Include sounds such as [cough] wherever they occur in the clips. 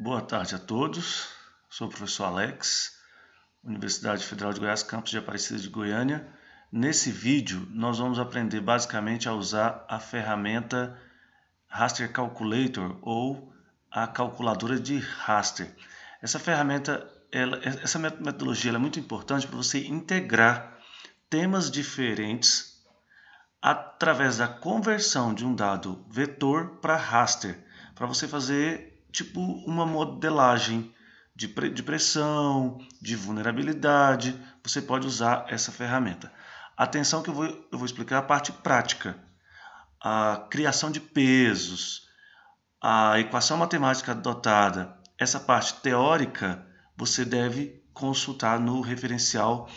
Boa tarde a todos. Sou o professor Alex, Universidade Federal de Goiás, campus de Aparecida de Goiânia. Nesse vídeo, nós vamos aprender basicamente a usar a ferramenta Raster Calculator ou a calculadora de raster. Essa ferramenta, ela, essa metodologia é muito importante para você integrar temas diferentes através da conversão de um dado vetor para raster, para você fazer tipo uma modelagem de, de pressão, de vulnerabilidade. Você pode usar essa ferramenta. Atenção que eu vou, eu vou explicar a parte prática. A criação de pesos, a equação matemática adotada, essa parte teórica você deve consultar no referencial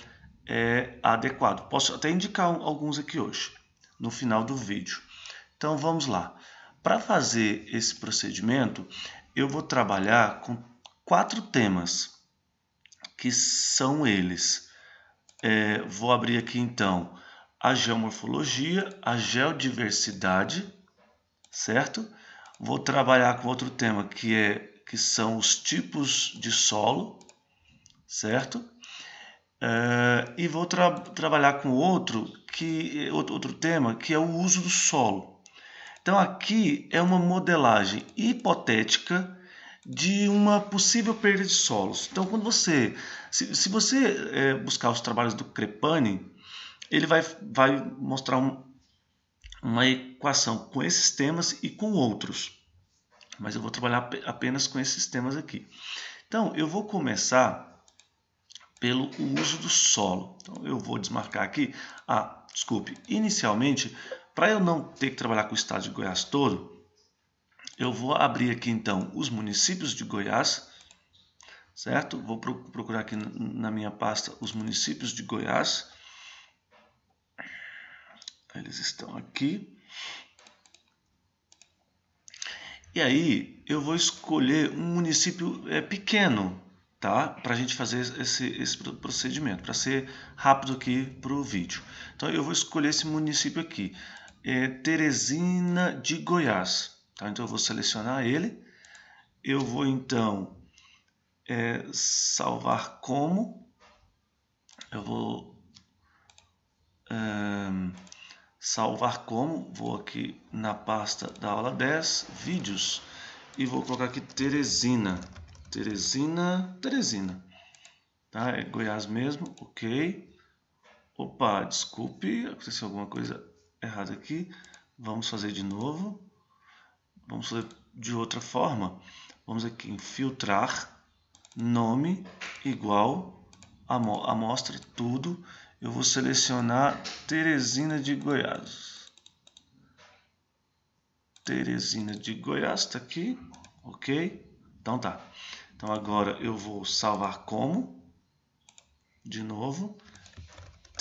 é, adequado. Posso até indicar alguns aqui hoje, no final do vídeo. Então vamos lá. Para fazer esse procedimento, eu vou trabalhar com quatro temas, que são eles. É, vou abrir aqui então a geomorfologia, a geodiversidade, certo? Vou trabalhar com outro tema que é que são os tipos de solo, certo? É, e vou tra trabalhar com outro que outro tema que é o uso do solo. Então aqui é uma modelagem hipotética de uma possível perda de solos. Então quando você, se, se você é, buscar os trabalhos do Crepani, ele vai, vai mostrar um, uma equação com esses temas e com outros. Mas eu vou trabalhar apenas com esses temas aqui. Então, eu vou começar pelo uso do solo. Então, eu vou desmarcar aqui. Ah, desculpe. Inicialmente, para eu não ter que trabalhar com o estado de Goiás todo, eu vou abrir aqui então os municípios de Goiás, certo? Vou procurar aqui na minha pasta os municípios de Goiás. Eles estão aqui. E aí eu vou escolher um município é, pequeno, tá? Para a gente fazer esse, esse procedimento, para ser rápido aqui para o vídeo. Então eu vou escolher esse município aqui é Teresina de Goiás. Tá? Então eu vou selecionar ele. Eu vou então é, salvar como. Eu vou é, salvar como. Vou aqui na pasta da aula 10, vídeos. E vou colocar aqui Teresina. Teresina, Teresina. Tá? É Goiás mesmo, ok. Opa, desculpe, aconteceu alguma coisa errado aqui. Vamos fazer de novo. Vamos fazer de outra forma. Vamos aqui em filtrar, nome igual, amostra tudo. Eu vou selecionar Teresina de Goiás. Teresina de Goiás está aqui, ok? Então tá. Então agora eu vou salvar como, de novo.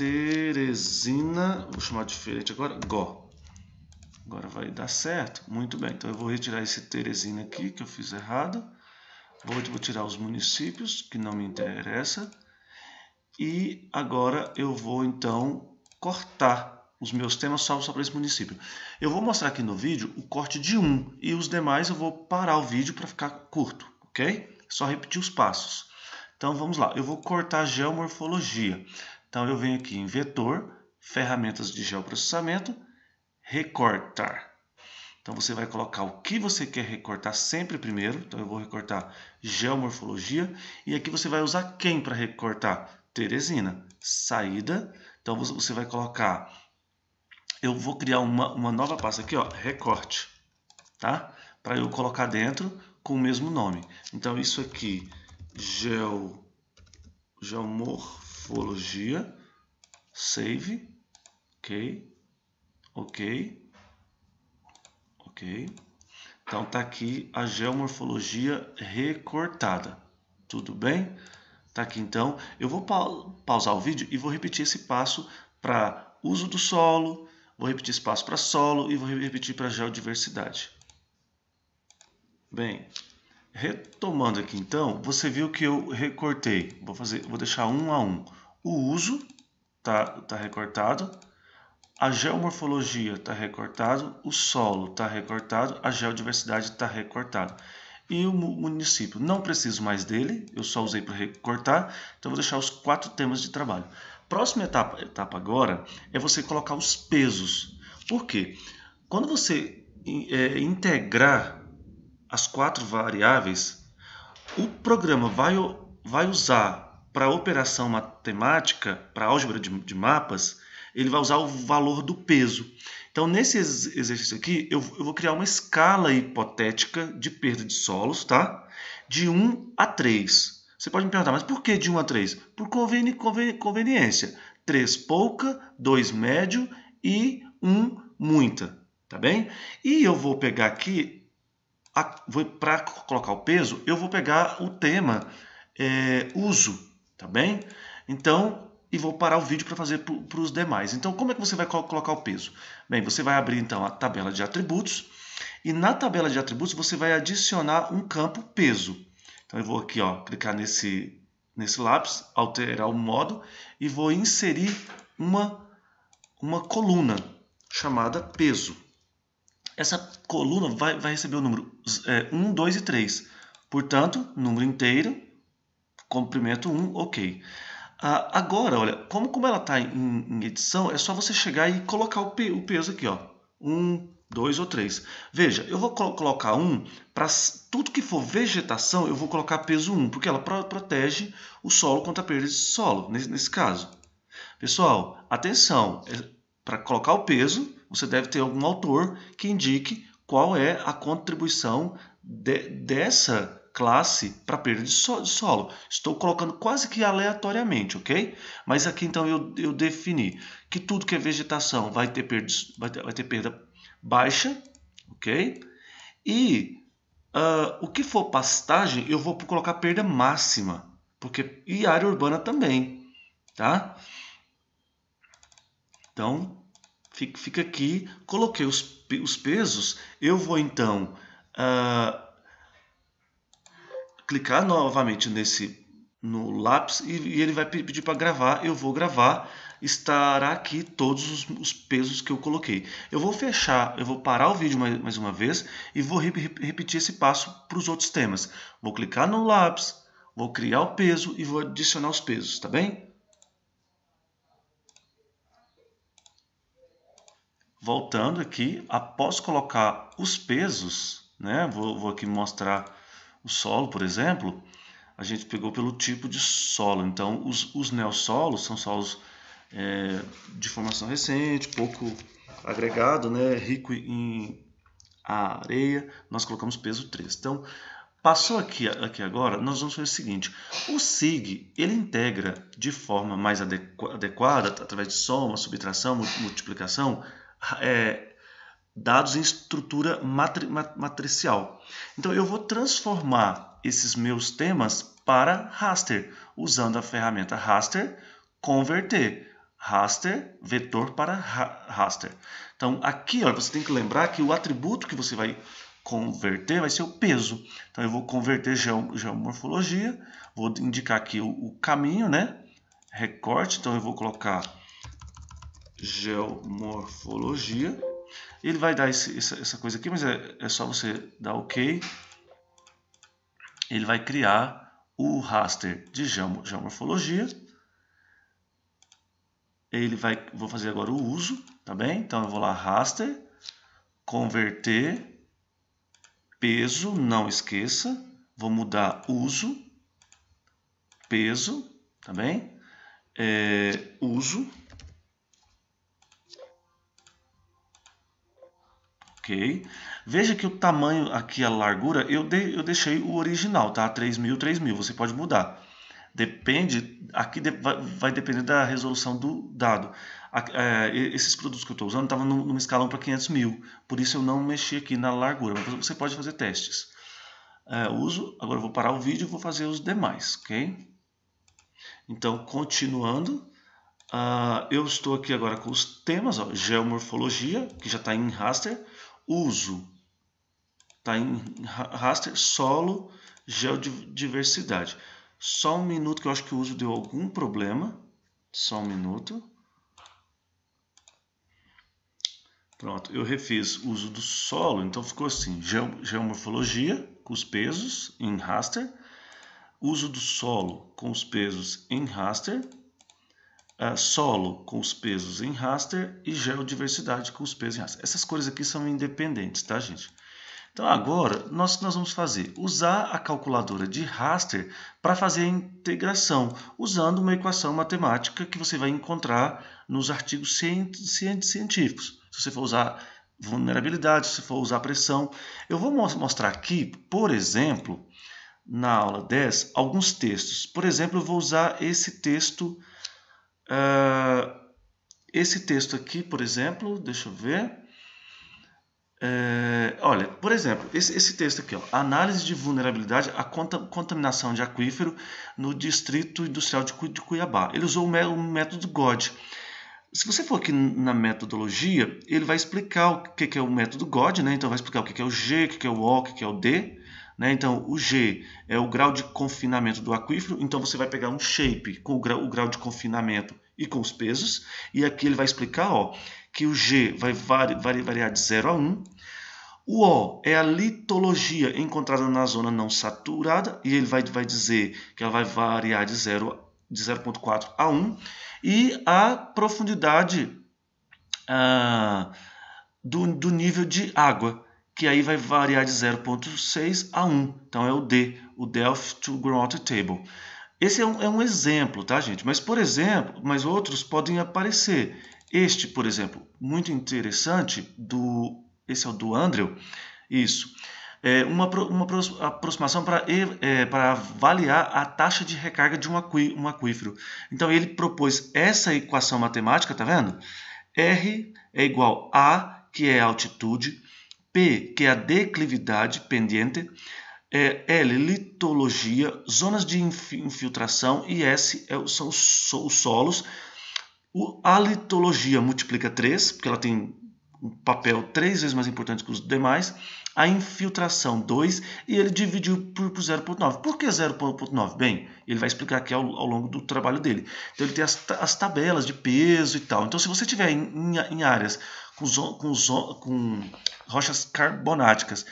Teresina, vou chamar diferente agora, Gó. Agora vai dar certo, muito bem. Então eu vou retirar esse Teresina aqui que eu fiz errado. Vou, vou tirar os municípios, que não me interessa. E agora eu vou então cortar os meus temas só para esse município. Eu vou mostrar aqui no vídeo o corte de um e os demais eu vou parar o vídeo para ficar curto, ok? só repetir os passos. Então vamos lá, eu vou cortar geomorfologia. Então eu venho aqui em vetor, ferramentas de geoprocessamento, recortar. Então você vai colocar o que você quer recortar sempre primeiro. Então eu vou recortar geomorfologia e aqui você vai usar quem para recortar? Teresina. Saída. Então você vai colocar eu vou criar uma, uma nova pasta aqui, ó, recorte, tá? Para eu colocar dentro com o mesmo nome. Então isso aqui, geomorfologia morfologia, save, ok, ok, ok. Então tá aqui a geomorfologia recortada, tudo bem? Tá aqui então, eu vou pausar o vídeo e vou repetir esse passo para uso do solo, vou repetir esse passo para solo e vou repetir para geodiversidade. Bem, retomando aqui então, você viu que eu recortei, vou, fazer, vou deixar um a um. O uso está tá recortado, a geomorfologia está recortado, o solo está recortado, a geodiversidade está recortado. E o município, não preciso mais dele, eu só usei para recortar, então vou deixar os quatro temas de trabalho. Próxima etapa, etapa agora é você colocar os pesos. Por quê? Quando você é, integrar as quatro variáveis, o programa vai, vai usar para operação matemática, para álgebra de, de, mapas, ele vai usar o valor do peso. Então, nesse ex exercício aqui, eu, eu, vou criar uma escala hipotética de perda de solos, tá? De 1 a 3. Você pode me perguntar, mas por que de 1 a 3? Por conveni conveni conveniência. 3 pouca, 2 médio e 1 muita, tá bem? E eu vou pegar aqui, para colocar o peso, eu vou pegar o tema é, uso Tá bem? Então, e vou parar o vídeo para fazer para os demais. Então, como é que você vai colocar o peso? Bem, você vai abrir então a tabela de atributos e na tabela de atributos você vai adicionar um campo peso. Então, eu vou aqui, ó, clicar nesse, nesse lápis, alterar o modo e vou inserir uma, uma coluna chamada peso. Essa coluna vai, vai receber o número é, 1, 2 e 3. Portanto, número inteiro comprimento 1, ok. Ah, agora, olha, como, como ela está em, em, edição, é só você chegar e colocar o, pe, o peso aqui, ó. 1, 2 ou 3. Veja, eu vou col colocar 1 para tudo que for vegetação, eu vou colocar peso 1, porque ela pro protege o solo contra a perda de solo, nesse, nesse caso. Pessoal, atenção, é, para colocar o peso, você deve ter algum autor que indique qual é a contribuição de, dessa classe para perda de solo. Estou colocando quase que aleatoriamente, ok? Mas aqui então eu, eu defini que tudo que é vegetação vai ter perda, vai ter, vai ter perda baixa, ok? E uh, o que for pastagem eu vou colocar perda máxima, porque e área urbana também, tá? Então fica aqui, coloquei os, os pesos, eu vou então uh, clicar novamente nesse no lápis e, e ele vai pedir para gravar. Eu vou gravar, estará aqui todos os, os, pesos que eu coloquei. Eu vou fechar, eu vou parar o vídeo mais, mais uma vez e vou re repetir esse passo para os outros temas. Vou clicar no lápis, vou criar o peso e vou adicionar os pesos, tá bem? Voltando aqui, após colocar os pesos, né, vou, vou aqui mostrar o solo, por exemplo, a gente pegou pelo tipo de solo. Então, os, os neossolos são solos é, de formação recente, pouco agregado, né, rico em areia. Nós colocamos peso 3. Então, passou aqui, aqui agora, nós vamos fazer o seguinte. O SIG, ele integra de forma mais adequada, através de soma, subtração, multiplicação, é, dados em estrutura matri matricial. Então eu vou transformar esses meus temas para raster, usando a ferramenta raster converter raster vetor para raster. Então aqui olha, você tem que lembrar que o atributo que você vai converter vai ser o peso. Então eu vou converter geomorfologia, vou indicar aqui o, o caminho, né? Recorte, então eu vou colocar geomorfologia ele vai dar esse, essa, essa, coisa aqui, mas é, é só você dar OK. Ele vai criar o raster de geomorfologia. Ele vai, vou fazer agora o uso, tá bem? Então eu vou lá raster, converter, peso, não esqueça. Vou mudar uso, peso, tá bem? É, uso ok? Veja que o tamanho aqui, a largura, eu, de, eu deixei o original, tá? 3000, 3000, você pode mudar. Depende, aqui de, vai, vai, depender da resolução do dado. A, é, esses produtos que eu estou usando estavam num, escalão para 500 mil, por isso eu não mexi aqui na largura, mas você pode fazer testes. É, uso, agora eu vou parar o vídeo e vou fazer os demais, ok? Então, continuando, uh, eu estou aqui agora com os temas, ó, geomorfologia, que já está em raster, uso. Está em raster solo geodiversidade. Só um minuto que eu acho que o uso deu algum problema. Só um minuto. Pronto, eu refiz o uso do solo, então ficou assim, geomorfologia com os pesos em raster, uso do solo com os pesos em raster, uh, solo com os pesos em raster e geodiversidade com os pesos em raster. Essas cores aqui são independentes, tá, gente? Então agora, nós que nós vamos fazer? Usar a calculadora de raster para fazer a integração, usando uma equação matemática que você vai encontrar nos artigos científicos. Se você for usar vulnerabilidade, se for usar pressão. Eu vou mostrar aqui, por exemplo, na aula 10, alguns textos. Por exemplo, eu vou usar esse texto ah, esse texto aqui, por exemplo, deixa eu ver. É, olha, por exemplo, esse, esse texto aqui, ó, análise de vulnerabilidade à conta, contaminação de aquífero no Distrito Industrial de, de Cuiabá. Ele usou o, o, método GOD. Se você for aqui na metodologia, ele vai explicar o que, que é o método GOD, né? Então vai explicar o que, que é o G, o que, que é o O, o que, que é o D. Né? Então, o G é o grau de confinamento do aquífero, então você vai pegar um shape com o grau, o grau de confinamento e com os pesos, e aqui ele vai explicar ó, que o G vai vari, vari, variar de 0 a 1, um, o O é a litologia encontrada na zona não saturada, e ele vai, vai dizer que ela vai variar de zero de 0,4 a 1, e a profundidade ah, do, do nível de água que aí vai variar de 0.6 a 1. Então é o D, o Delphi to Ground Table. Esse é um, é um, exemplo, tá, gente? Mas, por exemplo, mas outros podem aparecer. Este, por exemplo, muito interessante, do, esse é o do Andrew, isso. É uma, uma aproximação para é, para avaliar a taxa de recarga de um, aquí, um aquífero. Então, ele propôs essa equação matemática, tá vendo? R é igual a, que é altitude, P, que é a declividade pendente, é, L, litologia, zonas de infiltração e S é, são os solos. O, a litologia multiplica 3, porque ela tem um papel três vezes mais importante que os demais. A infiltração 2 e ele dividiu por, por 0,9. Por que 0,9? Bem, ele vai explicar aqui ao, ao, longo do trabalho dele. Então ele tem as, as, tabelas de peso e tal. Então se você tiver em, em, em áreas com, com, com rochas carbonáticas.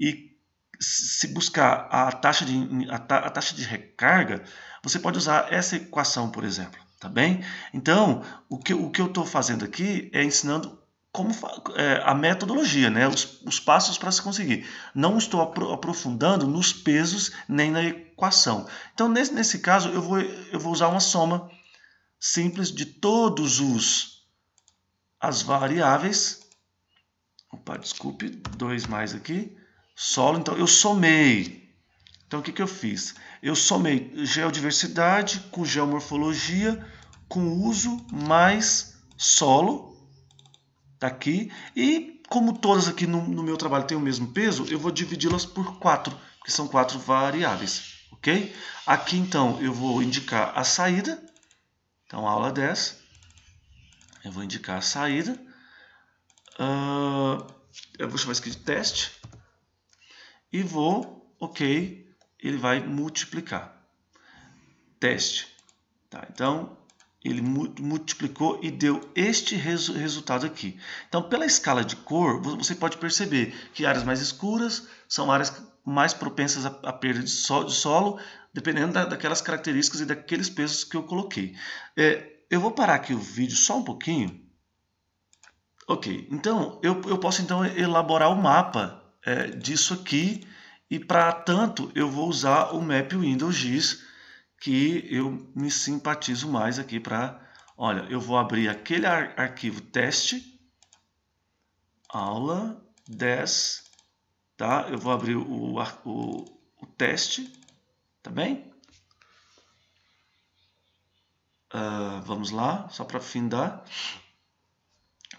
E se buscar a taxa de, a, ta, a taxa de recarga, você pode usar essa equação, por exemplo. Tá bem? Então, o que, o que eu estou fazendo aqui é ensinando como é, a metodologia, né? os, os passos para se conseguir. Não estou aprofundando nos pesos nem na equação. Então, nesse, nesse caso, eu vou, eu vou usar uma soma simples de todos os as variáveis. Opa, desculpe, 2 mais aqui. Solo, então eu somei. Então o que, que eu fiz? Eu somei geodiversidade com geomorfologia com uso mais solo. Tá aqui. E como todas aqui no, no meu trabalho têm o mesmo peso, eu vou dividi-las por 4, que são quatro variáveis. Ok? Aqui então eu vou indicar a saída. Então aula 10 eu vou indicar a saída. Uh, eu vou chamar isso aqui de teste. E vou, ok, ele vai multiplicar. Teste. Tá, então, ele mu multiplicou e deu este resultado aqui. Então, pela escala de cor, você pode perceber que áreas mais escuras são áreas mais propensas à, perda de, solo, dependendo da, daquelas características e daqueles pesos que eu coloquei. É, eu vou parar aqui o vídeo só um pouquinho. Ok, então eu, eu posso então elaborar o um mapa é, disso aqui e para tanto eu vou usar o Map Windows GIS que eu me simpatizo mais aqui para... Olha, eu vou abrir aquele ar arquivo teste, aula 10, tá? Eu vou abrir o, o, o teste, tá bem? Uh, vamos lá, só para findar.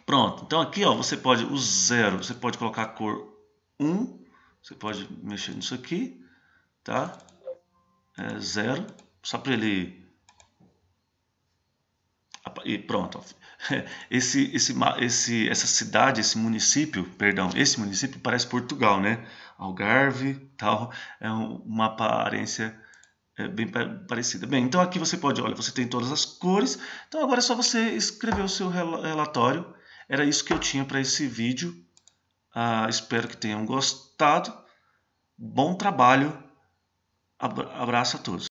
Pronto, então aqui ó, você pode, o zero, você pode colocar a cor 1, você pode mexer nisso aqui, tá? É zero, só para ele... E pronto, [laughs] esse, esse, esse, essa cidade, esse município, perdão, esse município parece Portugal, né? Algarve, tal, é uma aparência é bem parecida. Bem, então aqui você pode, olha, você tem todas as cores. Então agora é só você escrever o seu relatório. Era isso que eu tinha para esse vídeo. Ah, espero que tenham gostado. Bom trabalho. Abraço a todos.